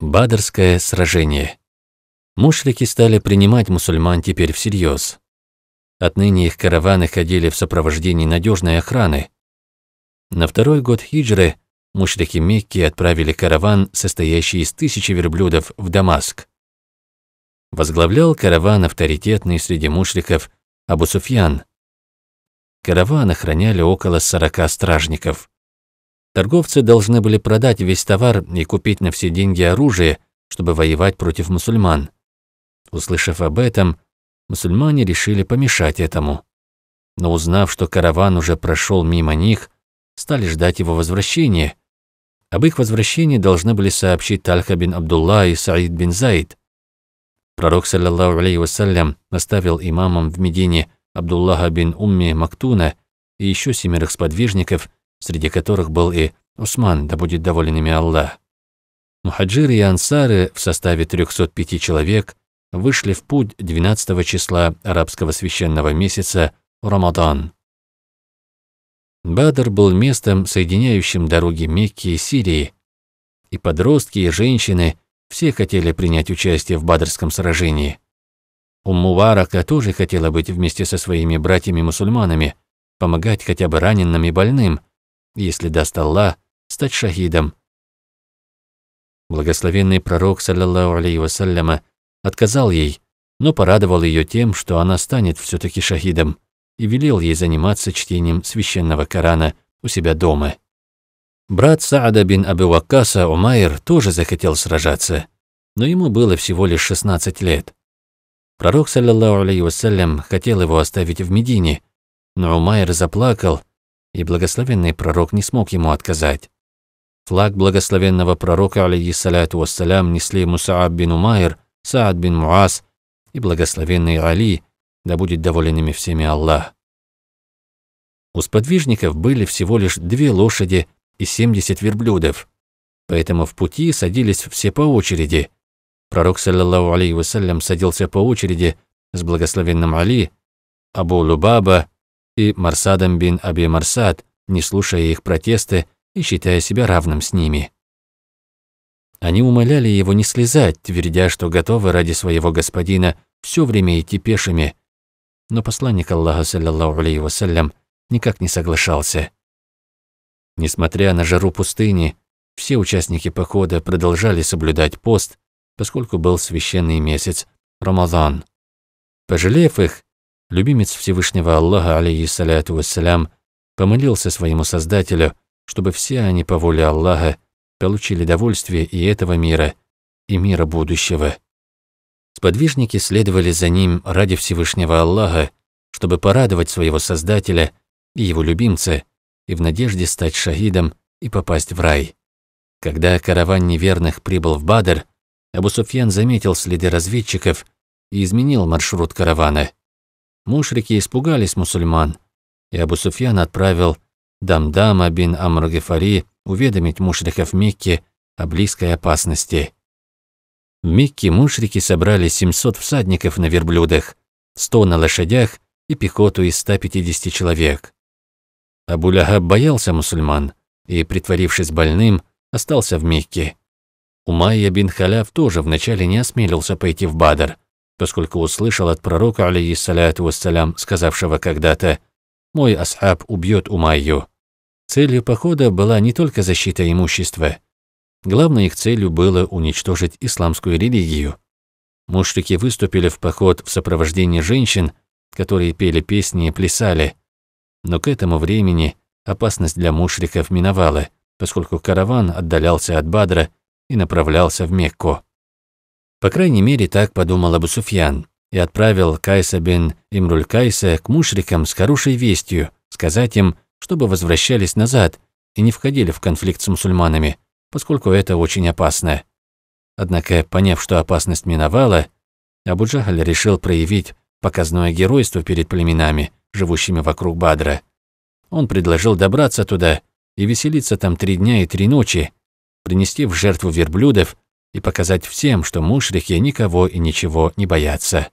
Бадерское сражение. Мушрики стали принимать мусульман теперь всерьез. Отныне их караваны ходили в сопровождении надежной охраны. На второй год хиджры мушрики Мекки отправили караван, состоящий из тысячи верблюдов, в Дамаск. Возглавлял караван авторитетный среди мушриков Абу Суфьян. Караван охраняли около 40 стражников. Торговцы должны были продать весь товар и купить на все деньги оружие, чтобы воевать против мусульман. Услышав об этом, мусульмане решили помешать этому. Но узнав, что караван уже прошел мимо них, стали ждать его возвращения. Об их возвращении должны были сообщить Тальха бин Абдулла и Саид бин Заид. Пророк, саллаллаху алейхи вассалям, наставил имамом в Медине Абдуллаха бин Умми Мактуна и еще семерых сподвижников – среди которых был и Усман, да будет доволен ими Аллах. Мухаджиры и ансары в составе 305 человек вышли в путь 12 числа арабского священного месяца Рамадан. Бадр был местом, соединяющим дороги Мекки и Сирии, и подростки, и женщины все хотели принять участие в Бадрском сражении. Уммуварака тоже хотела быть вместе со своими братьями-мусульманами, помогать хотя бы раненым и больным, если даст Аллах, стать шахидом. Благословенный пророк, саллаллаху алейхи вассаляма, отказал ей, но порадовал ее тем, что она станет все таки шахидом, и велел ей заниматься чтением священного Корана у себя дома. Брат Саада бин Абу Ваккаса Умайр тоже захотел сражаться, но ему было всего лишь 16 лет. Пророк, саллаллаху алейхи вассалям, хотел его оставить в Медине, но Умайр заплакал и благословенный пророк не смог ему отказать. Флаг благословенного пророка, алейхиссаляту вассалям, несли Мусааб бин Умайр, Саад бин Муаз и благословенный Али, да будет доволен ими всеми Аллах. У сподвижников были всего лишь две лошади и 70 верблюдов, поэтому в пути садились все по очереди. Пророк, саллаллаху алейхи вассалям, садился по очереди с благословенным Али, Абу Лубаба, и Марсадом бин Аби Марсад, не слушая их протесты и считая себя равным с ними. Они умоляли его не слезать, твердя, что готовы ради своего господина все время идти пешими. Но посланник Аллаха, саллиллаху алейхи вассалям, никак не соглашался. Несмотря на жару пустыни, все участники похода продолжали соблюдать пост, поскольку был священный месяц – Рамадан. Пожалев их, любимец Всевышнего Аллаха, алейхиссаляту вассалям, помолился своему Создателю, чтобы все они по воле Аллаха получили довольствие и этого мира, и мира будущего. Сподвижники следовали за ним ради Всевышнего Аллаха, чтобы порадовать своего Создателя и его любимца, и в надежде стать шахидом и попасть в рай. Когда караван неверных прибыл в Бадр, Абу Суфьян заметил следы разведчиков и изменил маршрут каравана. Мушрики испугались мусульман, и Абу Суфьян отправил Дамдама бин Амр Гефари уведомить мушриков Мекки о близкой опасности. В Мекке мушрики собрали 700 всадников на верблюдах, 100 на лошадях и пехоту из 150 человек. Абу-Лягаб боялся мусульман и, притворившись больным, остался в Мекке. Умайя бин Халяв тоже вначале не осмелился пойти в Бадр, поскольку услышал от пророка, алейиссаляту вассалям, сказавшего когда-то «Мой асхаб убьет Умайю». Целью похода была не только защита имущества. Главной их целью было уничтожить исламскую религию. Мушрики выступили в поход в сопровождении женщин, которые пели песни и плясали. Но к этому времени опасность для мушриков миновала, поскольку караван отдалялся от Бадра и направлялся в Мекку. По крайней мере, так подумал Абу Суфьян и отправил Кайса бин Имруль Кайса к мушрикам с хорошей вестью, сказать им, чтобы возвращались назад и не входили в конфликт с мусульманами, поскольку это очень опасно. Однако, поняв, что опасность миновала, Абу-Джахаль решил проявить показное геройство перед племенами, живущими вокруг Бадра. Он предложил добраться туда и веселиться там три дня и три ночи, принести в жертву верблюдов и показать всем, что мушрихи никого и ничего не боятся.